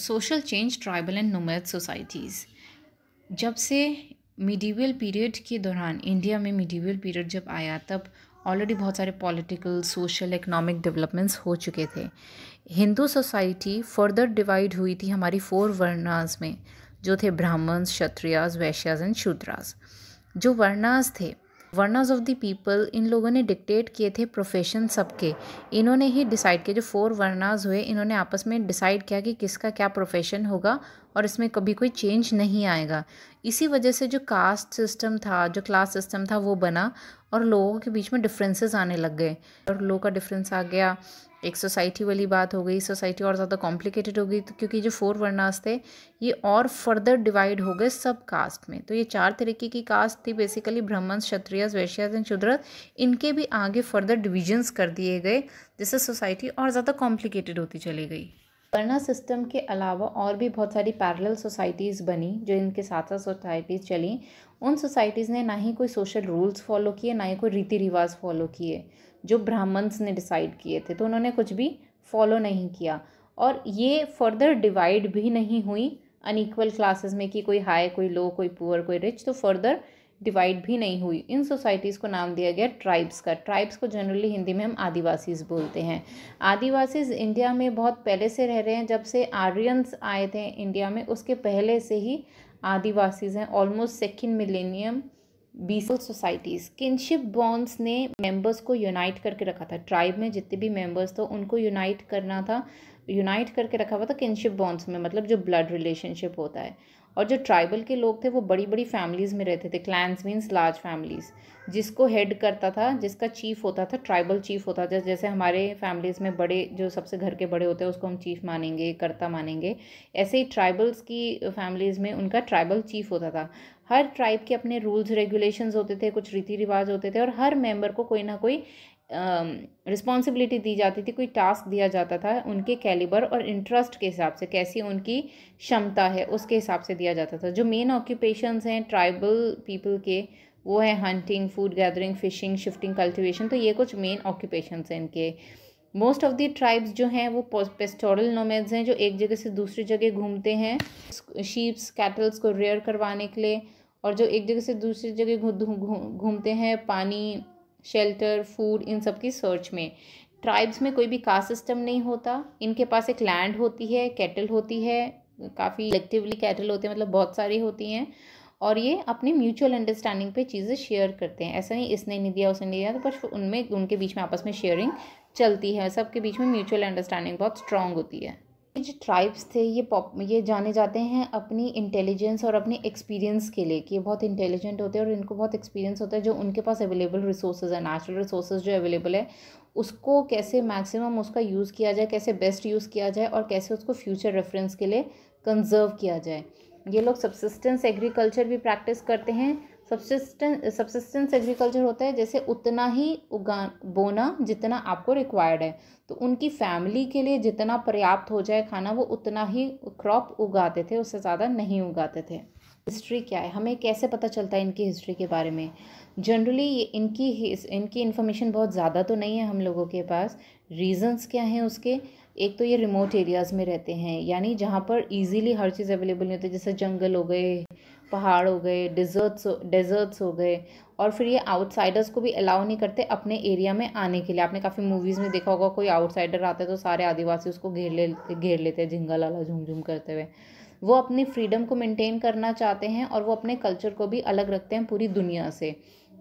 Social change tribal and nomad societies जब से medieval period के दौरान इंडिया में मिडिवियल पीरियड जब आया तब ऑलरेडी बहुत सारे पॉलिटिकल सोशल इकोनॉमिक डेवलपमेंट्स हो चुके थे हिंदू सोसाइटी फर्दर डिवाइड हुई थी हमारी फोर वर्णास में जो थे ब्राह्मण्स क्षत्रियाज वैश्याज एंड शूद्रास जो वर्णास थे वर्नर्स ऑफ द पीपल इन लोगों ने डिक्टेट किए थे प्रोफेशन सबके इन्होंने ही डिसाइड किया जो फोर वर्नाज हुए इन्होंने आपस में डिसाइड किया कि किसका क्या प्रोफेशन होगा और इसमें कभी कोई चेंज नहीं आएगा इसी वजह से जो कास्ट सिस्टम था जो क्लास सिस्टम था वो बना और लोगों के बीच में डिफरेंसेस आने लग गए और लोगों का डिफरेंस आ गया एक सोसाइटी वाली बात हो गई सोसाइटी और ज़्यादा कॉम्प्लिकेटेड हो गई तो क्योंकि जो फोर वर्णास थे ये और फर्दर डिवाइड हो गए सब कास्ट में तो ये चार तरीके की कास्ट थी बेसिकली ब्राह्मण क्षत्रिय वैश्यास एंड शुद्रत इनके भी आगे फर्दर डिविजन्स कर दिए गए जिससे सोसाइटी और ज़्यादा कॉम्प्लिकेटेड होती चली गई वरना सिस्टम के अलावा और भी बहुत सारी पैरेलल सोसाइटीज़ बनी जो इनके साथ साथ सोसाइटीज़ चली उन सोसाइटीज़ ने ना ही कोई सोशल रूल्स फॉलो किए ना ही कोई रीति रिवाज फॉलो किए जो ब्राह्मण्स ने डिसाइड किए थे तो उन्होंने कुछ भी फॉलो नहीं किया और ये फर्दर डिवाइड भी नहीं हुई अनईक्वल क्लासेस में कि कोई हाई कोई लो कोई पुअर कोई रिच तो फर्दर डिवाइड भी नहीं हुई इन सोसाइटीज़ को नाम दिया गया ट्राइब्स का ट्राइब्स को जनरली हिंदी में हम आदिवासीज़ बोलते हैं आदिवासीज़ इंडिया में बहुत पहले से रह रहे हैं जब से आर्यंस आए थे इंडिया में उसके पहले से ही आदिवासीज़ हैं ऑलमोस्ट सेकेंड मिलेनियम बीसल सोसाइटीज़ किनशिप बॉन्ड्स ने मेंबर्स को यूनाइट करके रखा था ट्राइब में जितने भी मेंबर्स थे उनको यूनाइट करना था यूनाइट करके रखा हुआ था किनशिप बॉन्ड्स में मतलब जो ब्लड रिलेशनशिप होता है और जो ट्राइबल के लोग थे वो बड़ी बड़ी फैमिलीज़ में रहते थे क्लैंस मीन्स लार्ज फैमिलीज़ जिसको हेड करता था जिसका चीफ होता था ट्राइबल चीफ होता था जैसे हमारे फैमिलीज़ में बड़े जो सबसे घर के बड़े होते हैं उसको हम चीफ मानेंगे करता मानेंगे ऐसे ही ट्राइबल्स की फैमिलीज़ में उनका ट्राइबल चीफ होता था हर ट्राइब के अपने रूल्स रेगुलेशंस होते थे कुछ रीति रिवाज होते थे और हर मेंबर को कोई ना कोई रिस्पॉन्सिबिलिटी दी जाती थी कोई टास्क दिया जाता था उनके कैलिबर और इंटरेस्ट के हिसाब से कैसी उनकी क्षमता है उसके हिसाब से दिया जाता था जो मेन ऑक्यूपेशंस हैं ट्राइबल पीपल के वो है hunting food gathering fishing shifting cultivation तो ये कुछ मेन ऑक्यूपेशंस हैं इनके मोस्ट ऑफ दी ट्राइब्स जो हैं वो पेस्टोरल नोमेड्स हैं जो एक जगह से दूसरी जगह घूमते हैं शीप्स कैटल्स को रेयर करवाने के लिए और जो एक जगह से दूसरी जगह घूमते हैं पानी शेल्टर फूड इन सब की सर्च में ट्राइब्स में कोई भी कास्ट सिस्टम नहीं होता इनके पास एक लैंड होती है कैटल होती है काफ़ी इलेक्टिवली कैटल होते हैं मतलब बहुत सारी होती हैं और ये अपने म्यूचुअल अंडरस्टैंडिंग पे चीज़ें शेयर करते हैं ऐसा नहीं इसने नहीं दिया उसने नहीं दिया तो पर उनमें उनके बीच में आपस में शेयरिंग चलती है सबके बीच में म्यूचुअल अंडरस्टैंडिंग बहुत स्ट्रांग होती है जो ट्राइब्स थे ये पॉप ये जाने जाते हैं अपनी इंटेलिजेंस और अपने एक्सपीरियंस के लिए कि ये बहुत इंटेलिजेंट होते हैं और इनको बहुत एक्सपीरियंस होता है जो उनके पास अवेलेबल रिसोर्सेज है नेचुरल रिसोर्सेज जो अवेलेबल है उसको कैसे मैक्सिमम उसका यूज़ किया जाए कैसे बेस्ट यूज़ किया जाए और कैसे उसको फ्यूचर रेफरेंस के लिए कंजर्व किया जाए ये लोग सब्सिस्टेंस एग्रीकल्चर भी प्रैक्टिस करते हैं सब्सिस्टेंस सब्सिस्टेंस एग्रीकल्चर होता है जैसे उतना ही उगा बोना जितना आपको रिक्वायर्ड है तो उनकी फैमिली के लिए जितना पर्याप्त हो जाए खाना वो उतना ही क्रॉप उगाते थे उससे ज़्यादा नहीं उगाते थे हिस्ट्री क्या है हमें कैसे पता चलता है इनकी हिस्ट्री के बारे में जनरली इनकी इनकी इन्फॉर्मेशन बहुत ज़्यादा तो नहीं है हम लोगों के पास रीजंस क्या हैं उसके एक तो ये रिमोट एरियाज़ में रहते हैं यानी जहाँ पर इजीली हर चीज़ अवेलेबल नहीं होती जैसे जंगल हो गए पहाड़ हो गए डिज़र्ट्स डेजर्ट्स हो गए और फिर ये आउटसाइडर्स को भी अलाउ नहीं करते अपने एरिया में आने के लिए आपने काफ़ी मूवीज़ में देखा होगा कोई आउटसाइडर आता है तो सारे आदिवासी उसको घेर ले घेर लेते हैं झिंगा लाला झूम झूम करते हुए वो अपनी फ्रीडम को मेंटेन करना चाहते हैं और वो अपने कल्चर को भी अलग रखते हैं पूरी दुनिया से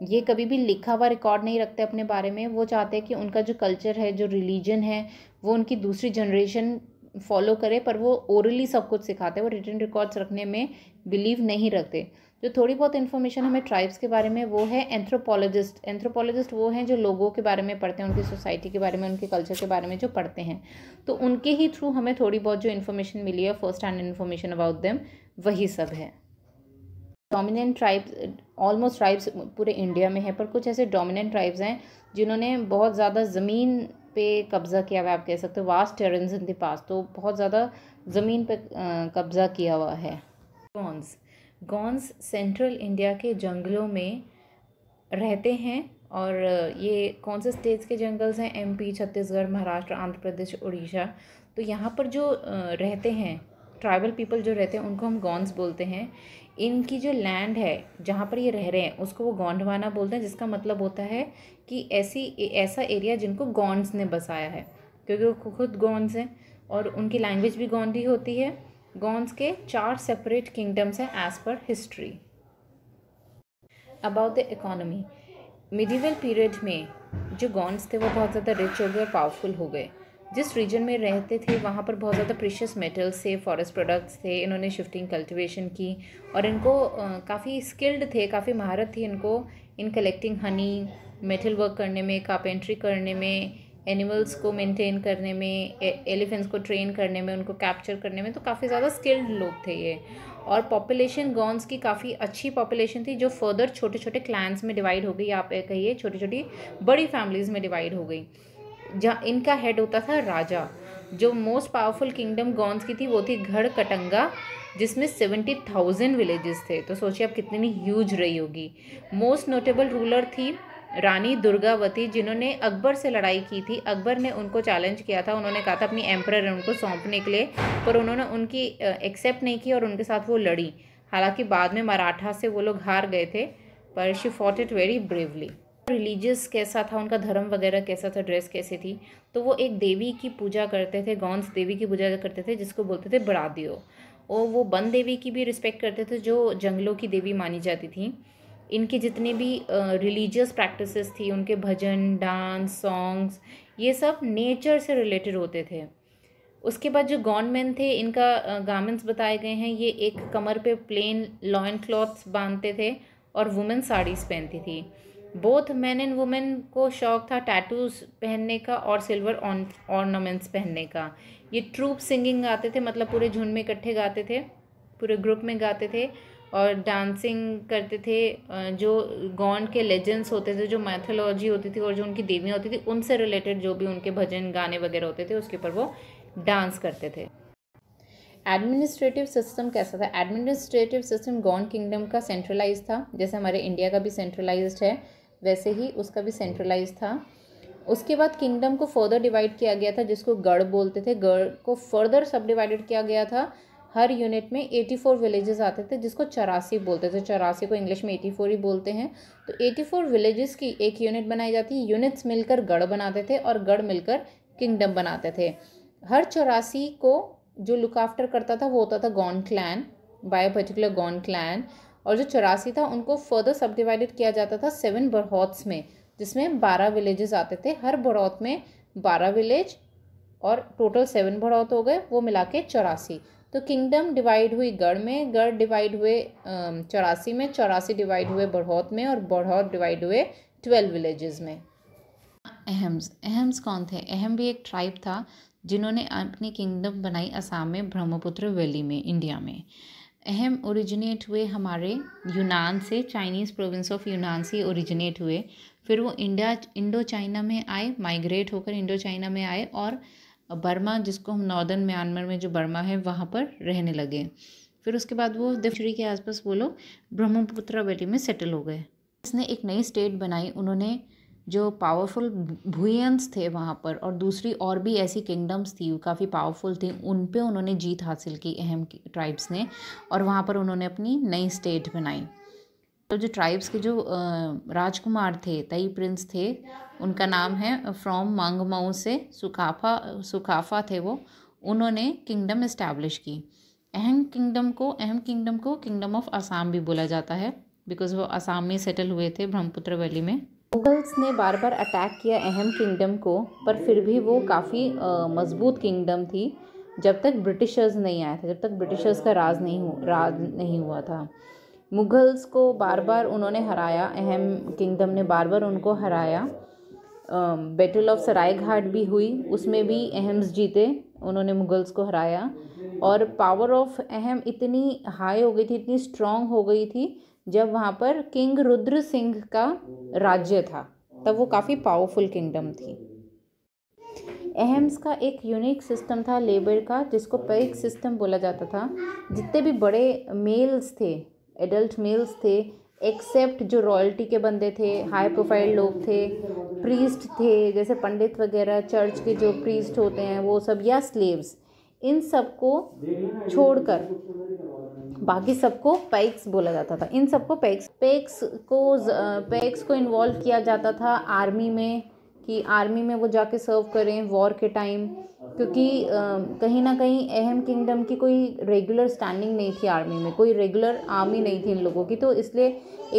ये कभी भी लिखा हुआ रिकॉर्ड नहीं रखते अपने बारे में वो चाहते हैं कि उनका जो कल्चर है जो रिलीजन है वो उनकी दूसरी जनरेशन फॉलो करें पर वो ओरली सब कुछ सिखाते हैं वो रिटर्न रिकॉर्ड्स रखने में बिलीव नहीं रखते जो थोड़ी बहुत इन्फॉर्मेशन हमें ट्राइब्स के बारे में वो है एंथ्रोपोलॉजिस्ट एंथ्रोपोलॉजिस्ट वो हैं जो लोगों के बारे में पढ़ते हैं उनकी सोसाइटी के बारे में उनके कल्चर के बारे में जो पढ़ते हैं तो उनके ही थ्रू हमें थोड़ी बहुत जो इन्फॉर्मेशन मिली है first hand information about them वही सब है डोमिनेंट ट्राइब्स ऑलमोस्ट ट्राइब्स पूरे इंडिया में है पर कुछ ऐसे डोमिनेंट ट्राइब्स हैं जिन्होंने बहुत ज़्यादा ज़मीन पे कब्ज़ा किया हुआ है आप कह सकते हो वास्ट टेरेंस इन दास पास तो बहुत ज़्यादा ज़मीन पे कब्ज़ा किया हुआ है गॉन्स गॉन्स सेंट्रल इंडिया के जंगलों में रहते हैं और ये कौन से स्टेट्स के जंगल्स हैं एमपी छत्तीसगढ़ महाराष्ट्र आंध्र प्रदेश उड़ीसा तो यहाँ पर जो रहते हैं ट्राइबल पीपल जो रहते हैं उनको हम गॉन्स बोलते हैं इनकी जो लैंड है जहाँ पर ये रह रहे हैं उसको वो गोंडवाना बोलते हैं जिसका मतलब होता है कि ऐसी ऐसा एरिया जिनको गॉन्स ने बसाया है क्योंकि वो खुद गॉन्स हैं और उनकी लैंग्वेज भी गॉन्ड होती है गॉन्स के चार सेपरेट किंगडम्स हैं as per history about the economy medieval period में जो गॉन्स थे वो बहुत ज़्यादा रिच हो गए और पावरफुल हो गए जिस रीजन में रहते थे वहाँ पर बहुत ज़्यादा प्रीशियस मेटल्स थे फॉरेस्ट प्रोडक्ट्स थे इन्होंने शिफ्टिंग कल्टिवेशन की और इनको काफ़ी स्किल्ड थे काफ़ी महारत थी इनको in collecting honey metal work करने में कापेंट्री करने में एनिमल्स को मेंटेन करने में एलिफेंट्स e, को ट्रेन करने में उनको कैप्चर करने में तो काफ़ी ज़्यादा स्किल्ड लोग थे ये और पॉपुलेशन गॉन्स की काफ़ी अच्छी पॉपुलेशन थी जो फर्दर छोटे छोटे क्लैंस में डिवाइड हो गई आप कहिए छोटी छोटी बड़ी फैमिलीज़ में डिवाइड हो गई जहाँ इनका हेड होता था राजा जो मोस्ट पावरफुल किंगडम गॉन्स की थी वो थी घड़ कटंगा जिसमें सेवेंटी थाउजेंड विलेजेस थे तो सोचिए आप कितनी ह्यूज रही होगी मोस्ट नोटेबल रूलर थी रानी दुर्गावती जिन्होंने अकबर से लड़ाई की थी अकबर ने उनको चैलेंज किया था उन्होंने कहा था अपनी एम्पर उनको सौंपने के लिए पर उन्होंने उनकी एक्सेप्ट नहीं की और उनके साथ वो लड़ी हालांकि बाद में मराठा से वो लोग हार गए थे पर she fought it very bravely religious कैसा था उनका धर्म वगैरह कैसा था ड्रेस कैसे थी तो वो एक देवी की पूजा करते थे गौंस देवी की पूजा करते थे जिसको बोलते थे बरादियो और वो बन देवी की भी रिस्पेक्ट करते थे जो जंगलों की देवी मानी जाती थी इनके जितनी भी रिलीजियस प्रैक्टिसेस थी उनके भजन डांस सॉन्ग्स ये सब नेचर से रिलेटेड होते थे उसके बाद जो गॉनमैन थे इनका गारमेंट्स बताए गए हैं ये एक कमर पे प्लेन लॉयन क्लॉथ्स बांधते थे और वुमेन साड़ीज़ पहनती थी बोथ मैन एंड वुमेन को शौक था टैटूज पहनने का और सिल्वर ऑर्नामेंट्स पहनने का ये ट्रूप सिंगिंग गाते थे मतलब पूरे झुंड में इकट्ठे गाते थे पूरे ग्रुप में गाते थे और डांसिंग करते थे जो गॉन्ड के लेजेंड्स होते थे जो मैथोलॉजी होती थी और जो उनकी देवियाँ होती थी उनसे रिलेटेड जो भी उनके भजन गाने वगैरह होते थे उसके ऊपर वो डांस करते थे एडमिनिस्ट्रेटिव सिस्टम कैसा था एडमिनिस्ट्रेटिव सिस्टम गॉन किंगडम का सेंट्रलाइज था जैसे हमारे इंडिया का भी सेंट्रलाइज्ड है वैसे ही उसका भी सेंट्रलाइज हम्म। था उसके बाद किंगडम को फर्दर डिवाइड किया गया था जिसको गढ़ बोलते थे गढ़ को फर्दर सब डिवाइडेड किया गया था हर यूनिट में एटी फोर विलेजेस आते थे जिसको चौरासी बोलते थे चौरासी को इंग्लिश में एटी फोर ही बोलते हैं तो एटी फोर विलेजेस की एक यूनिट बनाई जाती है यूनिट्स मिलकर गढ़ बनाते थे और गढ़ मिलकर किंगडम बनाते थे हर चौरासी को जो लुक आफ्टर करता था वो होता था Gond clan by particular Gond clan और जो चौरासी था उनको फर्दर सब डिवाइडेड किया जाता था सेवन बरहौत्स में जिसमें बारह विलेजेस आते थे हर बरौत में बारह विलेज और टोटल सेवन बरौत हो गए वो मिला के चौरासी तो किंगडम डिवाइड हुई गढ़ में गढ़ डिवाइड हुए चौरासी में चौरासी डिवाइड हुए बरहौत में और बरहौत डिवाइड हुए ट्वेल्व विलेजेस में अहम्स अहम्स कौन थे अहम भी एक ट्राइब था जिन्होंने अपनी किंगडम बनाई असम में ब्रह्मपुत्र वैली में इंडिया में अहम ओरिजिनेट हुए हमारे यूनान से चाइनीज़ प्रोविंस ऑफ यूनान से ओरिजिनेट हुए फिर वो इंडिया इंडो चाइना में आए माइग्रेट होकर इंडो चाइना में आए और बर्मा जिसको हम नॉर्दर्न म्यांमार में जो बर्मा है वहाँ पर रहने लगे फिर उसके बाद वो दिवचरी के आसपास वो लोग ब्रह्मपुत्र वैली में सेटल हो गए इसने एक नई स्टेट बनाई उन्होंने जो पावरफुल भूयंस थे वहाँ पर और दूसरी और भी ऐसी किंगडम्स थी काफ़ी पावरफुल थी उन पे उन्होंने जीत हासिल की अहम ट्राइब्स ने और वहाँ पर उन्होंने अपनी नई स्टेट बनाई तो जो ट्राइब्स के जो राजकुमार थे तई प्रिंस थे उनका नाम है फ्रॉम मांगमाऊ से सुकाफा सुकाफा थे वो उन्होंने किंगडम इस्टेब्लिश की अहम किंगडम को अहम किंगडम को किंगडम ऑफ आसाम भी बोला जाता है बिकॉज वो आसाम में सेटल हुए थे ब्रह्मपुत्र वैली में मुगल्स ने बार बार अटैक किया अहम किंगडम को पर फिर भी वो काफ़ी मजबूत किंगडम थी जब तक ब्रिटिशर्स नहीं आए थे जब तक ब्रिटिशर्स का राज नहीं हु, राज नहीं हुआ था मुगल्स को बार बार उन्होंने हराया अहम किंगडम ने बार बार उनको हराया बैटल ऑफ सराय घाट भी हुई उसमें भी अहम्स जीते उन्होंने मुगल्स को हराया और पावर ऑफ अहम इतनी हाई हो गई थी इतनी स्ट्रांग हो गई थी जब वहाँ पर किंग रुद्र सिंह का राज्य था तब वो काफ़ी पावरफुल किंगडम थी एहम्स का एक यूनिक सिस्टम था लेबर का जिसको पैक सिस्टम बोला जाता था जितने भी बड़े मेल्स थे एडल्ट मेल्स थे एक्सेप्ट जो रॉयल्टी के बंदे थे हाई प्रोफाइल लोग थे प्रीस्ट थे जैसे पंडित वगैरह चर्च के जो प्रीस्ट होते हैं वो सब या स्लेव्स इन सबको छोड़कर बाकी सबको पैक्स बोला जाता था इन सबको पैक्स पैक्स को पैक्स को इन्वॉल्व किया जाता था आर्मी में कि आर्मी में वो जाके सर्व करें वॉर के टाइम क्योंकि कहीं ना कहीं अहम किंगडम की कोई रेगुलर स्टैंडिंग नहीं थी आर्मी में कोई रेगुलर आर्मी नहीं थी इन लोगों की तो इसलिए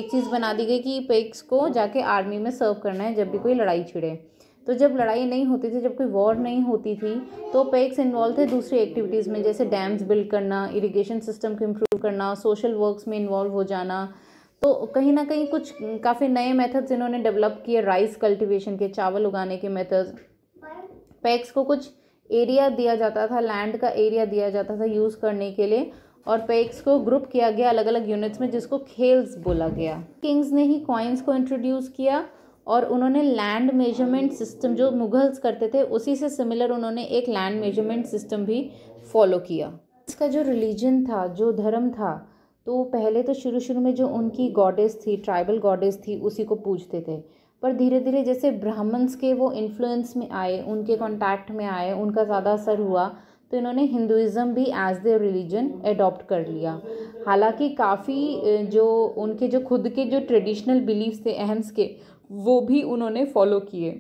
एक चीज़ बना दी गई कि पेक्स को जाके आर्मी में सर्व करना है जब भी कोई लड़ाई छिड़े तो जब लड़ाई नहीं होती थी जब कोई वॉर नहीं होती थी तो पेक्स इन्वॉल्व थे दूसरी एक्टिविटीज़ में जैसे डैम्स बिल्ड करना इरीगेशन सिस्टम को इम्प्रूव करना सोशल वर्क्स में इन्वॉल्व हो जाना तो कहीं ना कहीं कुछ काफ़ी नए मेथड्स इन्होंने डेवलप किए राइस कल्टीवेशन के चावल उगाने के मेथड्स पैक्स को कुछ एरिया दिया जाता था लैंड का एरिया दिया जाता था यूज़ करने के लिए और पैक्स को ग्रुप किया गया अलग अलग यूनिट्स में जिसको खेल्स बोला गया किंग्स ने ही कॉइन्स को इंट्रोड्यूस किया और उन्होंने लैंड मेजरमेंट सिस्टम जो मुगल्स करते थे उसी से सिमिलर उन्होंने एक लैंड मेजरमेंट सिस्टम भी फॉलो किया इसका जो रिलीजन था जो धर्म था तो पहले तो शुरू शुरू में जो उनकी गॉडेस थी ट्राइबल गॉडेस थी उसी को पूजते थे पर धीरे धीरे जैसे ब्राह्मण्स के वो इन्फ्लुएंस में आए उनके कॉन्टैक्ट में आए उनका ज़्यादा असर हुआ तो इन्होंने हिंदुज़म भी एज द रिलीजन एडॉप्ट कर लिया हालांकि काफ़ी जो उनके जो खुद के जो ट्रेडिशनल बिलीव्स थे अहम्स के वो भी उन्होंने फॉलो किए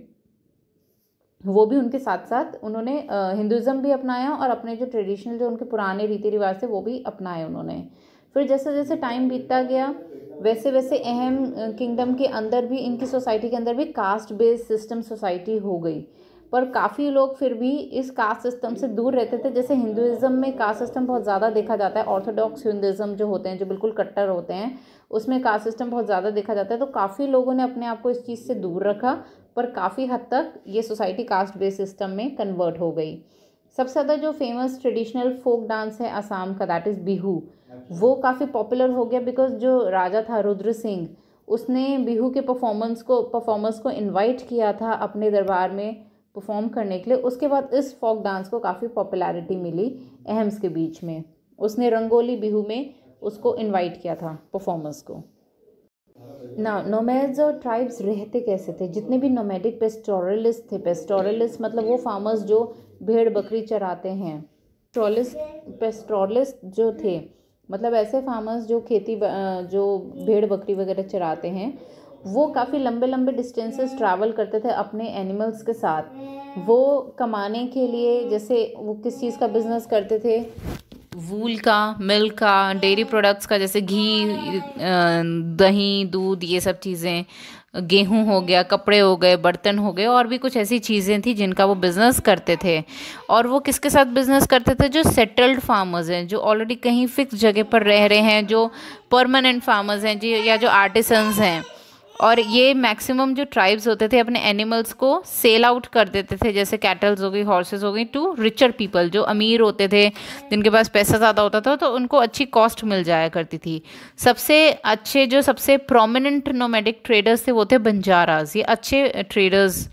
वो भी उनके साथ साथ उन्होंने हिंदुज़म भी अपनाया और अपने जो ट्रेडिशनल जो उनके पुराने रीति रिवाज थे वो भी अपनाए उन्होंने फिर जैसे जैसे टाइम बीतता गया वैसे वैसे अहम किंगडम के अंदर भी इनकी सोसाइटी के अंदर भी कास्ट बेस्ड सिस्टम सोसाइटी हो गई पर काफ़ी लोग फिर भी इस कास्ट सिस्टम से दूर रहते थे जैसे हिंदुज़म में कास्ट सिस्टम बहुत ज़्यादा देखा जाता है ऑर्थोडॉक्स हिंदुज़म जो होते हैं जो बिल्कुल कट्टर होते हैं उसमें कास्ट सिस्टम बहुत ज़्यादा देखा जाता है तो काफ़ी लोगों ने अपने आप को इस चीज़ से दूर रखा पर काफ़ी हद तक ये सोसाइटी कास्ट बेस सिस्टम में कन्वर्ट हो गई सबसे ज़्यादा जो फेमस ट्रेडिशनल फोक डांस है आसाम का दैट इज़ बिहू वो काफ़ी पॉपुलर हो गया बिकॉज जो राजा था रुद्र सिंह उसने बिहू के परफॉर्मेंस को परफॉर्मर्स को इनवाइट किया था अपने दरबार में परफॉर्म करने के लिए उसके बाद इस फोक डांस को काफ़ी पॉपुलैरिटी मिली अहम्स के बीच में उसने रंगोली बिहू में उसको इनवाइट किया था परफॉर्मर्स को ना नोमैड्स और ट्राइब्स रहते कैसे थे जितने भी नोमैडिक पेस्टोरलिस्ट थे पेस्टोरलिस्ट मतलब वो फार्मर्स जो भेड़ बकरी चराते हैं पेस्टोरलिस्ट पेस्टोरलिस्ट जो थे मतलब ऐसे फार्मर्स जो खेती जो भेड़ बकरी वगैरह चराते हैं वो काफ़ी लंबे लंबे डिस्टेंसेस ट्रैवल करते थे अपने एनिमल्स के साथ वो कमाने के लिए जैसे वो किस चीज़ का बिज़नेस करते थे वूल का मिल्क का डेयरी प्रोडक्ट्स का जैसे घी दही दूध ये सब चीज़ें गेहूं हो गया कपड़े हो गए बर्तन हो गए और भी कुछ ऐसी चीज़ें थी जिनका वो बिज़नेस करते थे और वो किसके साथ बिज़नेस करते थे जो सेटल्ड फार्मर्स हैं जो ऑलरेडी कहीं फिक्स जगह पर रह रहे हैं जो परमानेंट फार्मर्स हैं जी या जो आर्टिसंस हैं और ये मैक्सिमम जो ट्राइब्स होते थे अपने एनिमल्स को सेल आउट कर देते थे जैसे कैटल्स हो गई हॉर्सेस हो गई टू रिचर पीपल जो अमीर होते थे जिनके पास पैसा ज़्यादा होता था तो उनको अच्छी कॉस्ट मिल जाया करती थी सबसे अच्छे जो सबसे प्रोमिनेंट नोमेडिक ट्रेडर्स थे वो थे बंजाराज ये अच्छे ट्रेडर्स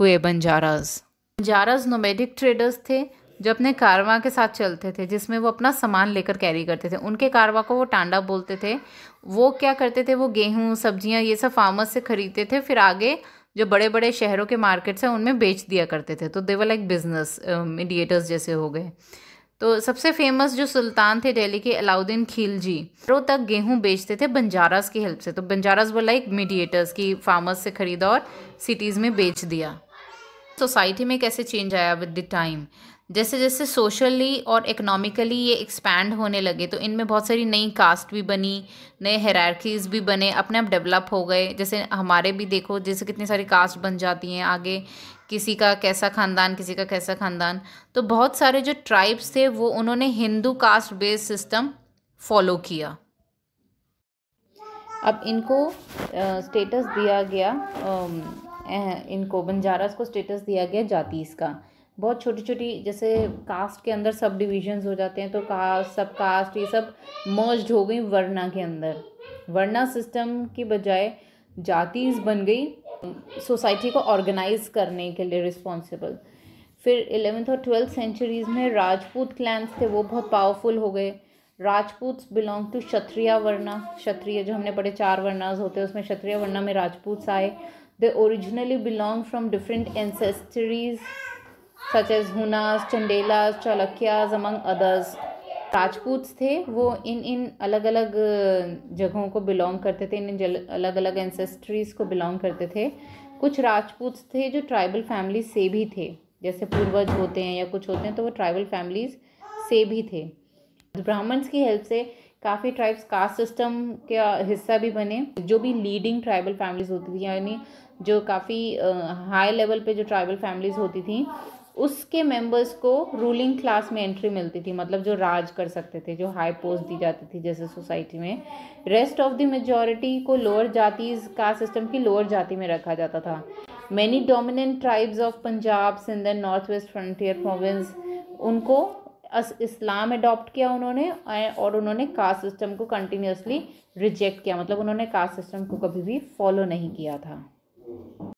हुए बंजाराज बंजाराज नोमेडिक ट्रेडर्स थे जो अपने कारवा के साथ चलते थे जिसमें वो अपना सामान लेकर कैरी करते थे उनके कारवा को वो टांडा बोलते थे वो क्या करते थे वो गेहूँ सब्जियाँ ये सब फार्मर्स से ख़रीदते थे फिर आगे जो बड़े बड़े शहरों के मार्केट्स हैं उनमें बेच दिया करते थे तो देवर लाइक बिजनेस मीडिएटर्स जैसे हो गए तो सबसे फेमस जो सुल्तान थे दिल्ली के अलाउद्दीन खिलजी वो तक गेहूं बेचते थे बंजारास की हेल्प से तो बंजारास वो लाइक मीडिएटर्स की फार्मर्स से ख़रीदा और सिटीज़ में बेच दिया सोसाइटी में कैसे चेंज आया विद द टाइम जैसे जैसे सोशली और इकोनॉमिकली ये एक्सपैंड होने लगे तो इनमें बहुत सारी नई कास्ट भी बनी नए हेरारकीज़ भी बने अपने आप डेवलप हो गए जैसे हमारे भी देखो जैसे कितनी सारी कास्ट बन जाती हैं आगे किसी का कैसा ख़ानदान किसी का कैसा ख़ानदान तो बहुत सारे जो ट्राइब्स थे वो उन्होंने Hindu caste based system follow किया अब इनको स्टेटस दिया गया आ, इनको बंजारास को स्टेटस दिया गया जातीस का बहुत छोटी छोटी जैसे कास्ट के अंदर सब डिविजन्स हो जाते हैं तो कास्ट सब कास्ट ये सब मर्ज्ड हो गई वर्णा के अंदर वर्णा सिस्टम की बजाय जातिज बन गई सोसाइटी को ऑर्गेनाइज करने के लिए रिस्पॉन्सिबल फिर एलेवेंथ और ट्वेल्थ सेंचुरीज़ में राजपूत क्लैंस थे वो बहुत पावरफुल हो गए राजपूत बिलोंग टू क्षत्रिय वर्णा क्षत्रिय जो हमने पढ़े चार वर्णाज होते हैं उसमें क्षत्रिय वर्णा में राजपूत आए they originally belong from different ancestries such as Hunas Chandelas Chalukyas among others Rajput थे वो इन इन अलग अलग जगहों को बिलोंग करते थे इन इन अलग अलग एंसेस्ट्रीज़ को बिलोंग करते थे कुछ राजपूत थे जो ट्राइबल फैमिली से भी थे जैसे पूर्वज होते हैं या कुछ होते हैं तो वो ट्राइबल फैमिलीज़ से भी थे ब्राह्मण्स की हेल्प से काफ़ी ट्राइब्स कास्ट सिस्टम का हिस्सा भी बने जो भी लीडिंग ट्राइबल फैमिलीज़ होती थी यानी जो काफ़ी हाई लेवल पे जो ट्राइबल फैमिलीज़ होती थी उसके मेंबर्स को रूलिंग क्लास में एंट्री मिलती थी मतलब जो राज कर सकते थे जो हाई पोस्ट दी जाती थी जैसे सोसाइटी में रेस्ट ऑफ द मेजोरिटी को लोअर जातीज का सिस्टम की लोअर जाति में रखा जाता था many dominant tribes of Punjab Sindh and north west frontier province उनको इस्लाम अडॉप्ट किया उन्होंने और उन्होंने कास्ट सिस्टम को कंटिन्यूसली रिजेक्ट किया मतलब उन्होंने कास्ट सिस्टम को कभी भी फॉलो नहीं किया था